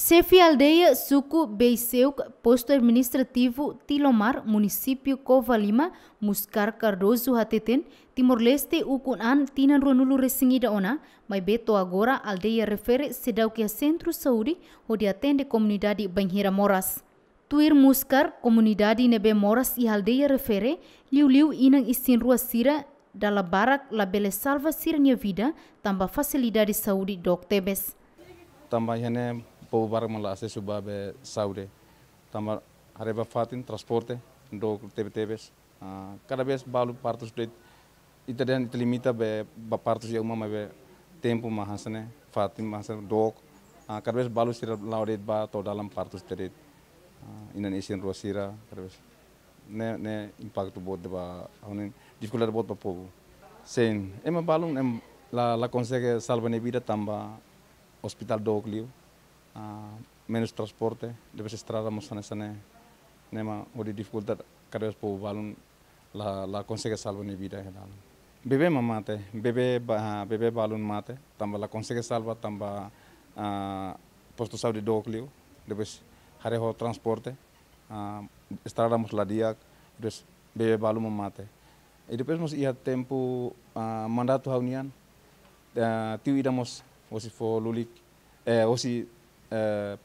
Sefi aldeia suku Beiseuk, posto administrativo Tilomar, município Kovalima, Lima, Muscar Cardoso Hateten, Timor-Leste an Tinan Ronulu Resingida Ona, maibeto Beto agora aldeia refere sedao que centro saúde, onde atende comunidade banhira Moras. Tuir Muscar, comunidade Nebe Moras i e aldeia refere, liu-liu inang isin e rua sira, dala barak labele salva nia vida, tambah facilidade saúde doktebes. Tambah poubar mala ase suba be saure tamar hareba fatin transporte do tebetebes cada bes balu partus de italian limita be ba partus ya umama be tempo mahasane fatin mahasane dok cada bes balu sira lauret ba to dalam partus terit Indonesia Rusia cada bes ne ne impacto bot ba honen dificuldade bot ba povo sem ema balu em la la consegue salva ne vida tamba hospital do liu Ah, menos transporte, depois estrada a sana, nema ori dificultad cargas por balón, la la consegue salvar ni vida hela. Bebe mamate, bebe bebé balón mate, tamba la consegue salvar tamba ah, posto saudi doklio, depois hare ho transporte, ah, estrada la dia, depois bebe balun mamate. E depois mos ia tempo mandato haunian, tiu idamos si fo lulik, eh, si.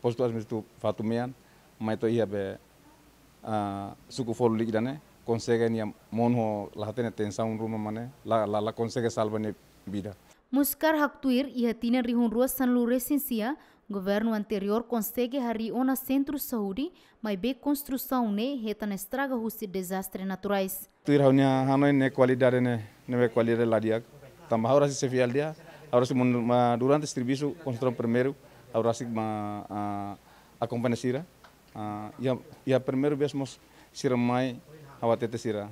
postu administrativ fatumian mai to ia be suku folu ligi dane konsege ni la ho tensa un rumah mane la la la konsege salbane bida Muscar Haktuir ia tine rihun rua san lure sinsia, governo anterior consegue hari ona centru Saudi mai be construção ne heta ne straga husi desastre naturais. Tuir haunya hanoi ne qualidade ne ne be qualidade ladiak. Tambah ora se fial dia, ora se durante serviço construção primeiro aurasicma a, a companecira ya ya ia bias mos sira mai hawa tete sira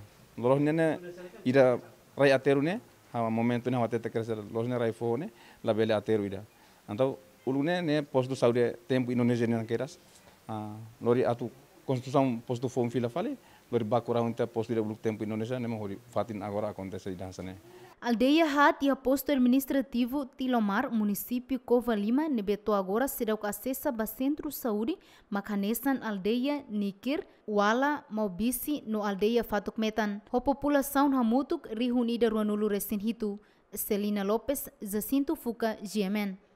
loros nene ira rai ateru ne hawa momentu ne hawa tete kreser loros rai fo ne ateru ira antau ulune ne postu saude tempu indonesia ne keras a, lori atu construção postu fo filafali. fila fale berbakurang unta pos tidak beluk tempo Indonesia nem hori fatin agora acontece di dansane. Aldeia Hat e a posto administrativo Tilomar, município Cova Lima, nebeto agora será o acesso a centro saúde, macanesan aldeia Nikir, Wala, Maubisi, no aldeia Fatukmetan. A população Hamutuk reunida ruanulu recém-hito. Celina Lopes, Jacinto Fuca, GMN.